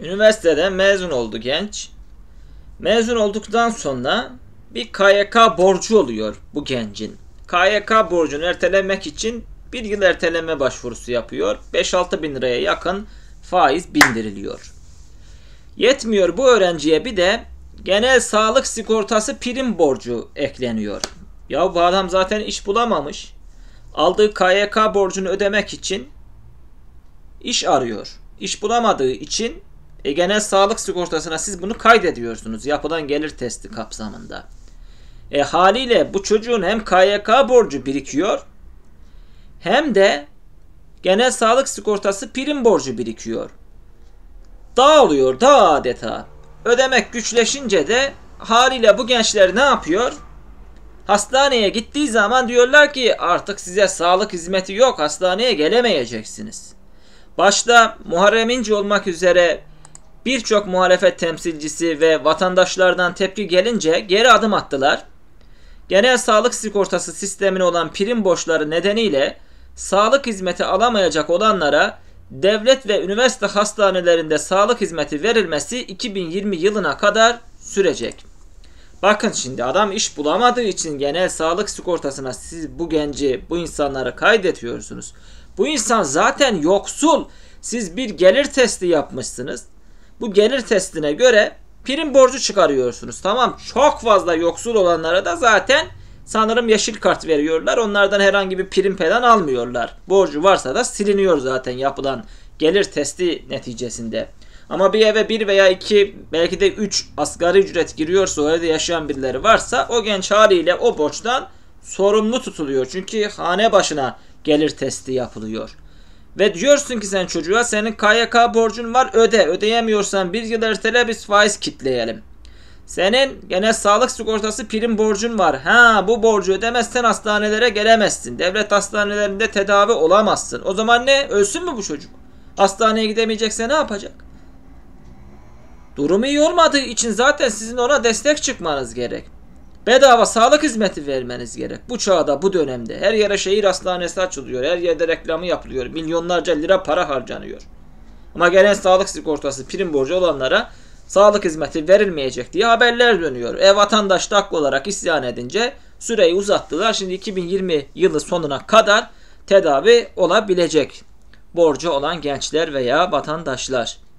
Üniversiteden mezun oldu genç. Mezun olduktan sonra bir KYK borcu oluyor bu gencin. KYK borcunu ertelemek için bir yıl erteleme başvurusu yapıyor. 5-6 bin liraya yakın faiz bindiriliyor. Yetmiyor bu öğrenciye bir de genel sağlık sigortası prim borcu ekleniyor. Ya bu adam zaten iş bulamamış. Aldığı KYK borcunu ödemek için iş arıyor. İş bulamadığı için e, genel sağlık sigortasına siz bunu kaydediyorsunuz yapılan gelir testi kapsamında. E, haliyle bu çocuğun hem KYK borcu birikiyor hem de genel sağlık sigortası prim borcu birikiyor. Dağılıyor da adeta. Ödemek güçleşince de haliyle bu gençler ne yapıyor? Hastaneye gittiği zaman diyorlar ki artık size sağlık hizmeti yok hastaneye gelemeyeceksiniz. Başta Muharrem İnce olmak üzere birçok muhalefet temsilcisi ve vatandaşlardan tepki gelince geri adım attılar. Genel sağlık sigortası sistemine olan prim borçları nedeniyle sağlık hizmeti alamayacak olanlara devlet ve üniversite hastanelerinde sağlık hizmeti verilmesi 2020 yılına kadar sürecek. Bakın şimdi adam iş bulamadığı için genel sağlık sigortasına siz bu genci, bu insanları kaydetiyorsunuz. Bu insan zaten yoksul. Siz bir gelir testi yapmışsınız bu gelir testine göre prim borcu çıkarıyorsunuz. Tamam çok fazla yoksul olanlara da zaten sanırım yeşil kart veriyorlar. Onlardan herhangi bir prim falan almıyorlar. Borcu varsa da siliniyor zaten yapılan gelir testi neticesinde. Ama bir eve bir veya iki belki de üç asgari ücret giriyorsa orada yaşayan birileri varsa o genç haliyle o borçtan sorumlu tutuluyor. Çünkü hane başına gelir testi yapılıyor. Ve diyorsun ki sen çocuğa senin KYK borcun var öde. Ödeyemiyorsan bir yıl ertele biz faiz kitleyelim. Senin genel sağlık sigortası prim borcun var. Ha bu borcu ödemezsen hastanelere gelemezsin. Devlet hastanelerinde tedavi olamazsın. O zaman ne? Ölsün mü bu çocuk? Hastaneye gidemeyecekse ne yapacak? Durumu iyi olmadığı için zaten sizin ona destek çıkmanız gerek bedava sağlık hizmeti vermeniz gerek. Bu çağda, bu dönemde her yere şehir hastanesi açılıyor, her yerde reklamı yapılıyor, milyonlarca lira para harcanıyor. Ama gelen sağlık sigortası prim borcu olanlara sağlık hizmeti verilmeyecek diye haberler dönüyor. E vatandaş da haklı olarak isyan edince süreyi uzattılar. Şimdi 2020 yılı sonuna kadar tedavi olabilecek borcu olan gençler veya vatandaşlar.